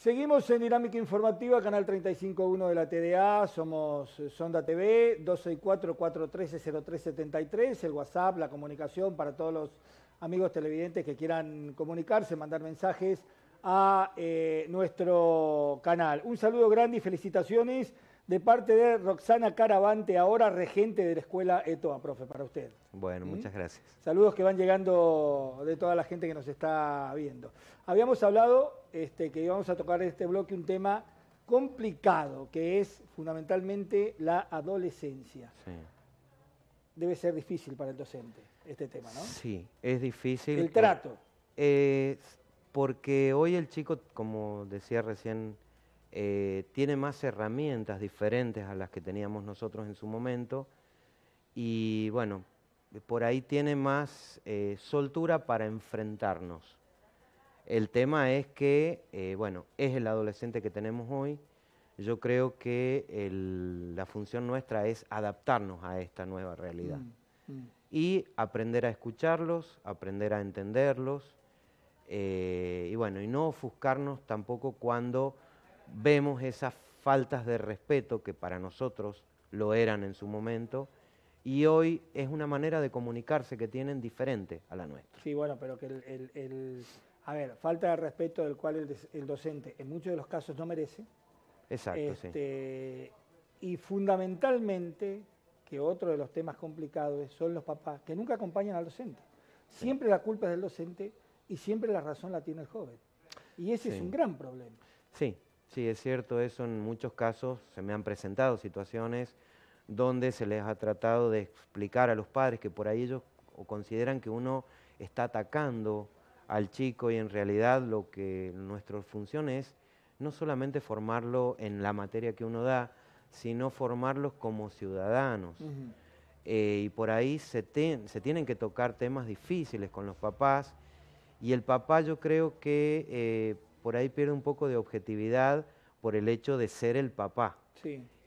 Seguimos en Dinámica Informativa, canal 35.1 de la TDA, somos eh, Sonda TV, 264-413-0373, el WhatsApp, la comunicación para todos los amigos televidentes que quieran comunicarse, mandar mensajes a eh, nuestro canal. Un saludo grande y felicitaciones de parte de Roxana Caravante, ahora regente de la escuela ETOA, profe, para usted. Bueno, ¿Mm? muchas gracias. Saludos que van llegando de toda la gente que nos está viendo. Habíamos hablado este, que íbamos a tocar en este bloque un tema complicado, que es fundamentalmente la adolescencia. Debe ser difícil para el docente este tema, ¿no? Sí, es difícil. El trato. porque hoy el chico, como decía recién eh, tiene más herramientas diferentes a las que teníamos nosotros en su momento y bueno, por ahí tiene más eh, soltura para enfrentarnos. El tema es que, eh, bueno, es el adolescente que tenemos hoy. Yo creo que la función nuestra es adaptarnos a esta nueva realidad mm, mm. y aprender a escucharlos, aprender a entenderlos y bueno, y no ofuscarnos tampoco cuando vemos esas faltas de respeto que para nosotros lo eran en su momento y hoy es una manera de comunicarse que tienen diferente a la nuestra. Sí, bueno, pero que el, a ver, falta de respeto del cual el, docente en muchos de los casos no merece. Exacto, sí. Este, y fundamentalmente, que otro de los temas complicados son los papás, que nunca acompañan al docente. Siempre la culpa es del docente y siempre la razón la tiene el joven. Y ese es un gran problema. Sí, Sí, es cierto eso. En muchos casos se me han presentado situaciones donde se les ha tratado de explicar a los padres que por ahí ellos consideran que uno está atacando al chico y en realidad lo que nuestra función es no solamente formarlo en la materia que uno da, sino formarlos como ciudadanos. Eh, y por ahí se, tienen que tocar temas difíciles con los papás y el papá yo creo que eh, por ahí pierde un poco de objetividad por el hecho de ser el papá.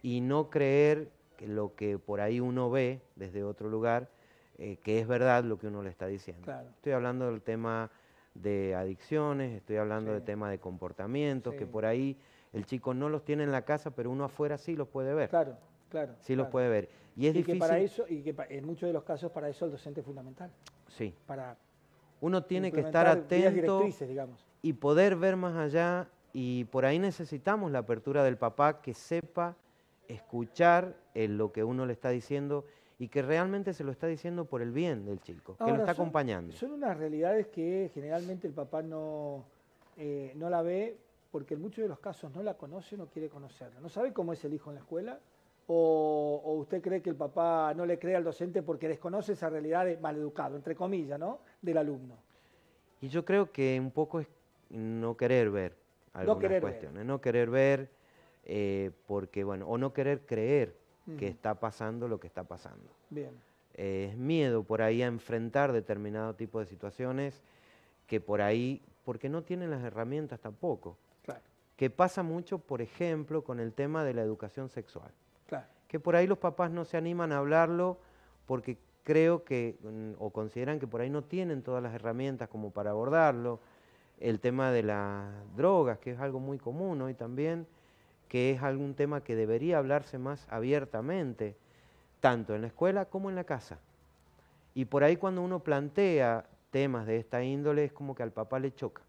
Y no creer que lo que por ahí uno ve desde otro lugar, eh, que es verdad lo que uno le está diciendo. Estoy hablando del tema de adicciones, estoy hablando del tema de comportamientos, que por ahí el chico no los tiene en la casa, pero uno afuera sí los puede ver. Claro, claro. Sí los puede ver. Y es difícil. Que para eso, y que en muchos de los casos para eso el docente es fundamental. Sí. Para uno tiene que estar atento. Directrices, digamos y poder ver más allá y por ahí necesitamos la apertura del papá que sepa escuchar en eh, lo que uno le está diciendo y que realmente se lo está diciendo por el bien del chico, que lo está acompañando. Son unas realidades que generalmente el papá no, eh, no la ve porque en muchos de los casos no la conoce o no quiere conocerla. No sabe cómo es el hijo en la escuela o, usted cree que el papá no le cree al docente porque desconoce esa realidad de maleducado, entre comillas, ¿no? del alumno. Y yo creo que un poco es no querer ver algunas cuestiones, no querer ver, eh, porque bueno, o no querer creer que está pasando lo que está pasando. Bien. Eh, es miedo por ahí a enfrentar determinado tipo de situaciones que por ahí, porque no tienen las herramientas tampoco. Que pasa mucho, por ejemplo, con el tema de la educación sexual. Que por ahí los papás no se animan a hablarlo porque creo que, mm, o consideran que por ahí no tienen todas las herramientas como para abordarlo el tema de las drogas, que es algo muy común hoy también, que es algún tema que debería hablarse más abiertamente, tanto en la escuela como en la casa. Y por ahí cuando uno plantea temas de esta índole es como que al papá le choca,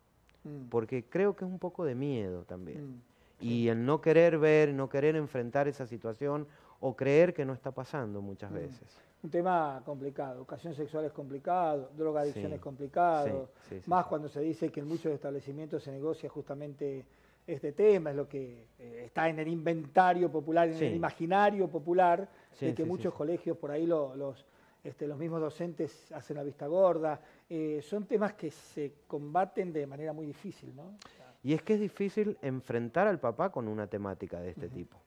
mm. porque creo que es un poco de miedo también. Mm, y el no querer ver, no querer enfrentar esa situación o creer que no está pasando muchas mm. veces un tema complicado. Educación sexual es complicado, drogadicción es complicado. más cuando se dice que en muchos establecimientos se negocia justamente este tema, es lo que eh, está en el inventario popular, en el imaginario popular, de que muchos colegios por ahí los, este, los mismos docentes hacen la vista gorda. Eh, son temas que se combaten de manera muy difícil, ¿no? Y es que es difícil enfrentar al papá con una temática de este tipo.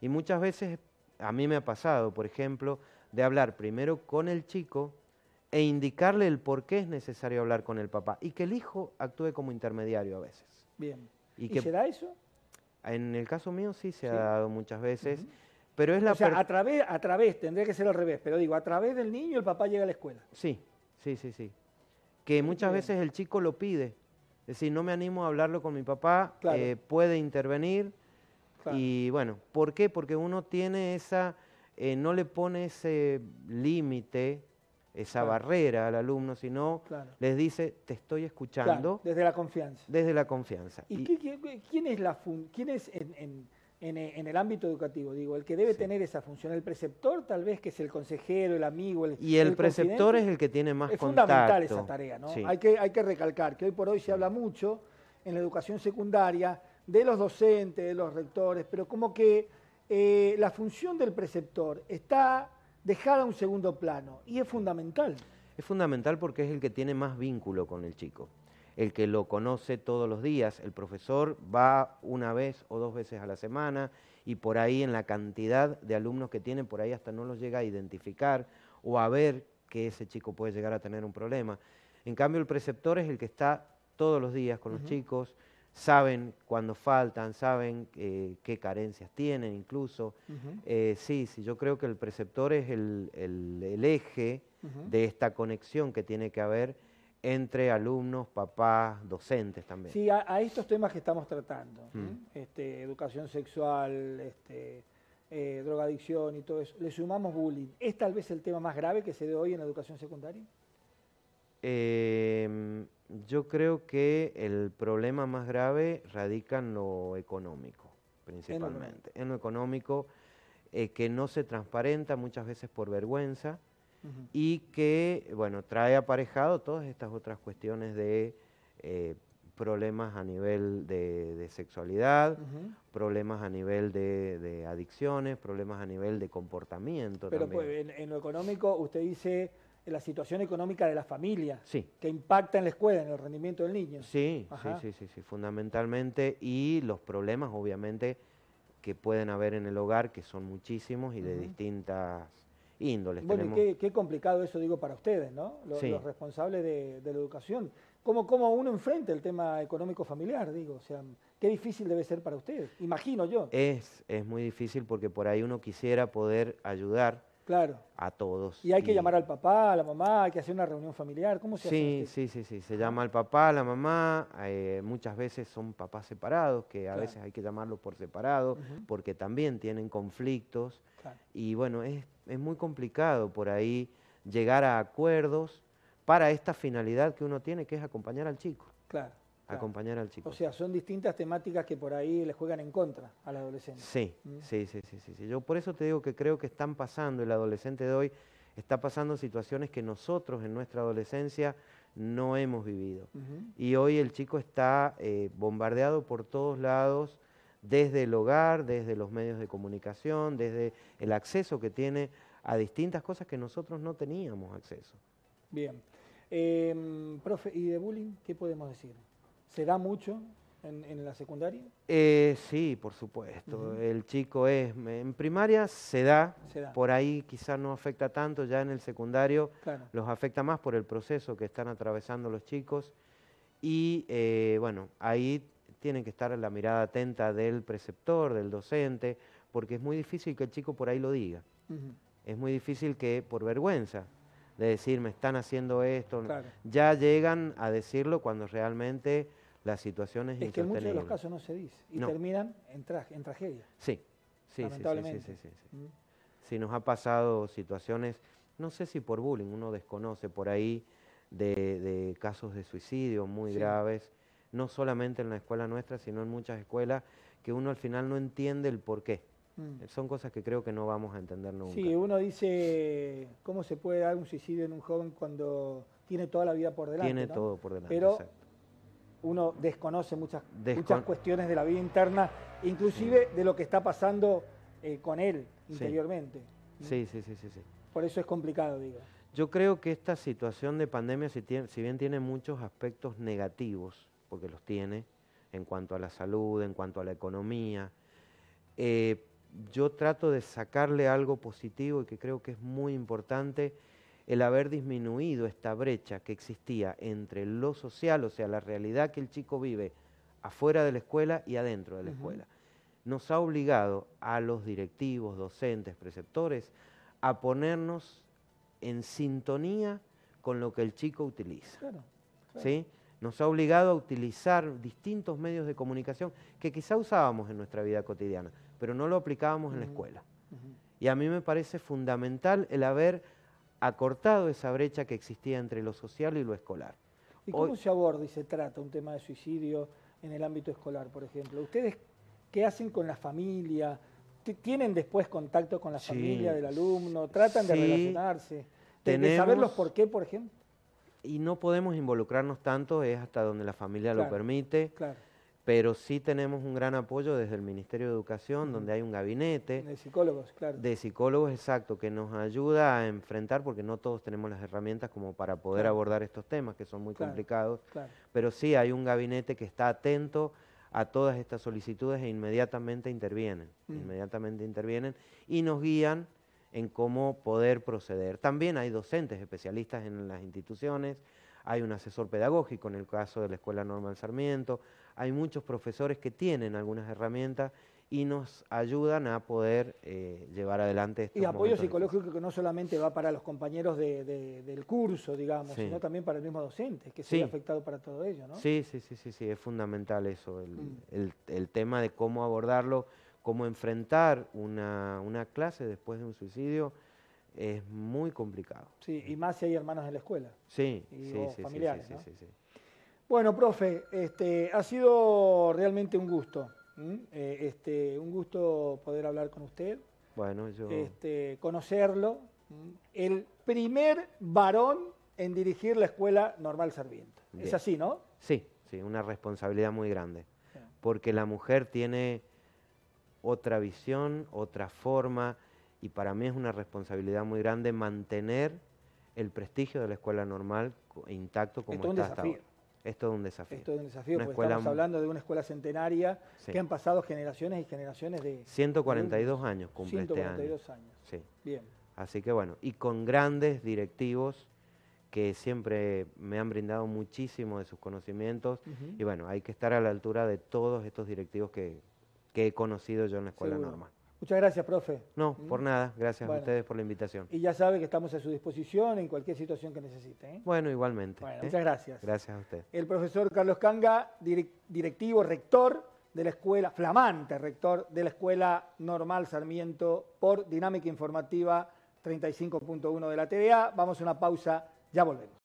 Y muchas veces, a mí me ha pasado, por ejemplo, de hablar primero con el chico e indicarle el por qué es necesario hablar con el papá y que el hijo actúe como intermediario a veces. Bien. ¿Y, se eso? En el caso mío sí se ha dado muchas veces, pero es la... O a través, a través, tendría que ser al revés, pero digo, a través del niño el papá llega a la escuela. Sí, sí, sí, sí. Que muchas veces el chico lo pide, es decir, no me animo a hablarlo con mi papá, eh, puede intervenir. Y bueno, ¿por qué? Porque uno tiene esa eh, no le pone ese límite, esa barrera al alumno, sino les dice, te estoy escuchando. desde la confianza. Desde la confianza. ¿Y, quién es, la quién en, el ámbito educativo, digo, el que debe tener esa función? ¿El preceptor tal vez, que es el consejero, el amigo? El, y el, preceptor es el que tiene más contacto. Es fundamental esa tarea, ¿no? Hay, que, hay que recalcar que hoy por hoy se habla mucho en la educación secundaria de los docentes, de los rectores, pero como que eh, la función del preceptor está dejada a un segundo plano y es fundamental. Es fundamental porque es el que tiene más vínculo con el chico, el que lo conoce todos los días. El profesor va una vez o dos veces a la semana y por ahí en la cantidad de alumnos que tiene, por ahí hasta no los llega a identificar o a ver que ese chico puede llegar a tener un problema. En cambio, el preceptor es el que está todos los días con los chicos, saben cuando faltan, saben eh, qué carencias tienen incluso. Eh, sí, sí, yo creo que el preceptor es el, eje de esta conexión que tiene que haber entre alumnos, papás, docentes también. Sí, a, estos temas que estamos tratando, ¿eh? mm. este, educación sexual, este, drogadicción y todo eso, le sumamos bullying. ¿Es tal vez el tema más grave que se ve hoy en la educación secundaria? Eh, yo creo que el problema más grave radica en lo económico, principalmente. En lo económico, eh, que no se transparenta muchas veces por vergüenza y que, bueno, trae aparejado todas estas otras cuestiones de eh, problemas a nivel de, sexualidad, problemas a nivel de, adicciones, problemas a nivel de comportamiento. Pero Pues, en lo económico, usted dice la situación económica de la familia, que impacta en la escuela, en el rendimiento del niño. Sí, sí, sí, sí, fundamentalmente, y los problemas obviamente que pueden haber en el hogar, que son muchísimos y de distintas índoles. Bueno, y qué, complicado eso digo para ustedes, ¿no? Los, responsables de, la educación. ¿Cómo, ¿Cómo uno enfrenta el tema económico familiar, digo? O sea, qué difícil debe ser para ustedes, imagino yo. Es, es muy difícil porque por ahí uno quisiera poder ayudar, Claro. A todos. Y hay que llamar al papá, a la mamá, hay que hacer una reunión familiar. ¿Cómo se sí, hace? Sí, sí, sí. Se ah. llama al papá, a la mamá. Eh, muchas veces son papás separados, que a veces hay que llamarlos por separado, porque también tienen conflictos. Y bueno, es, es muy complicado por ahí llegar a acuerdos para esta finalidad que uno tiene, que es acompañar al chico. Claro acompañar al chico. O sea, son distintas temáticas que por ahí le juegan en contra al adolescente. Mm. Sí, sí, sí, sí, sí, Yo por eso te digo que creo que están pasando, el adolescente de hoy está pasando situaciones que nosotros en nuestra adolescencia no hemos vivido. Y hoy el chico está eh, bombardeado por todos lados, desde el hogar, desde los medios de comunicación, desde el acceso que tiene a distintas cosas que nosotros no teníamos acceso. Bien. Em, profe, ¿y de bullying qué podemos decir? ¿Se da mucho en, la secundaria? Eh, sí, por supuesto. El chico es. En primaria se da, por ahí quizás no afecta tanto, ya en el secundario los afecta más por el proceso que están atravesando los chicos. Y eh, bueno, ahí tienen que estar la mirada atenta del preceptor, del docente, porque es muy difícil que el chico por ahí lo diga. Es muy difícil que por vergüenza de decir me están haciendo esto, ya llegan a decirlo cuando realmente las situaciones es, que en muchos de los casos no se dice y terminan en, en, tragedia. Sí, sí, lamentablemente. Sí, sí, mm. sí, nos ha pasado situaciones, no sé si por bullying, uno desconoce por ahí de, casos de suicidio muy graves, no solamente en la escuela nuestra, sino en muchas escuelas que uno al final no entiende el por qué. Mm. Son cosas que creo que no vamos a entender nunca. Sí, uno dice, ¿cómo se puede dar un suicidio en un joven cuando tiene toda la vida por delante? Tiene todo por delante uno desconoce muchas, cuestiones de la vida interna, inclusive de lo que está pasando eh, con él interiormente. ¿Mm? Sí. sí, sí, sí, Por eso es complicado, digo. Yo creo que esta situación de pandemia, si, bien tiene muchos aspectos negativos, porque los tiene, en cuanto a la salud, en cuanto a la economía, eh, yo trato de sacarle algo positivo y que creo que es muy importante el haber disminuido esta brecha que existía entre lo social, o sea, la realidad que el chico vive afuera de la escuela y adentro de la escuela, nos ha obligado a los directivos, docentes, preceptores, a ponernos en sintonía con lo que el chico utiliza. ¿sí? Nos ha obligado a utilizar distintos medios de comunicación que quizá usábamos en nuestra vida cotidiana, pero no lo aplicábamos en la escuela. Y a mí me parece fundamental el haber cortado esa brecha que existía entre lo social y lo escolar. ¿Y cómo se aborda y se trata un tema de suicidio en el ámbito escolar, por ejemplo? ¿Ustedes qué hacen con la familia? ¿Tienen después contacto con la familia del alumno? ¿Tratan de relacionarse? ¿De saber los por qué, por ejemplo? Y no podemos involucrarnos tanto, es hasta donde la familia lo permite. Claro pero sí tenemos un gran apoyo desde el Ministerio de Educación, donde hay un gabinete. De psicólogos, claro. De psicólogos, exacto, que nos ayuda a enfrentar, porque no todos tenemos las herramientas como para poder abordar estos temas, que son muy complicados, pero sí hay un gabinete que está atento a todas estas solicitudes e inmediatamente intervienen, inmediatamente intervienen y nos guían en cómo poder proceder. También hay docentes especialistas en las instituciones, hay un asesor pedagógico en el caso de la Escuela Normal Sarmiento, hay muchos profesores que tienen algunas herramientas y nos ayudan a poder eh, llevar adelante esto. Y apoyo psicológico que no solamente va para los compañeros del curso, digamos, sino también para el mismo docente, que se afectado para todo ello, ¿no? Sí, sí, sí, sí, sí es fundamental eso, el, mm. tema de cómo abordarlo, cómo enfrentar una, clase después de un suicidio es muy complicado. Sí, y más si hay hermanos de la escuela. Sí, sí, sí, sí, sí. Bueno, profe, este, ha sido realmente un gusto. Eh, este, un gusto poder hablar con usted. Bueno, yo. Este, conocerlo. El primer varón en dirigir la Escuela Normal Sarmiento. Es así, ¿no? Sí, sí, una responsabilidad muy grande. Porque la mujer tiene otra visión, otra forma, y para mí es una responsabilidad muy grande mantener el prestigio de la escuela normal intacto como está es todo un desafío. Es un desafío, estamos hablando de una escuela centenaria que han pasado generaciones y generaciones de... 142 años cumple este año. 142 años. Sí. Bien. Así que bueno, y con grandes directivos que siempre me han brindado muchísimo de sus conocimientos. Y bueno, hay que estar a la altura de todos estos directivos que, he conocido yo en la escuela normal. Muchas gracias, profe. No, mm. por nada. Gracias a ustedes por la invitación. Y ya sabe que estamos a su disposición en cualquier situación que necesite. ¿eh? Bueno, igualmente. ¿eh? Muchas gracias. Gracias a usted. El profesor Carlos Canga, directivo, rector de la escuela, flamante rector de la Escuela Normal Sarmiento por Dinámica Informativa 35.1 de la TVA. Vamos a una pausa, ya volvemos.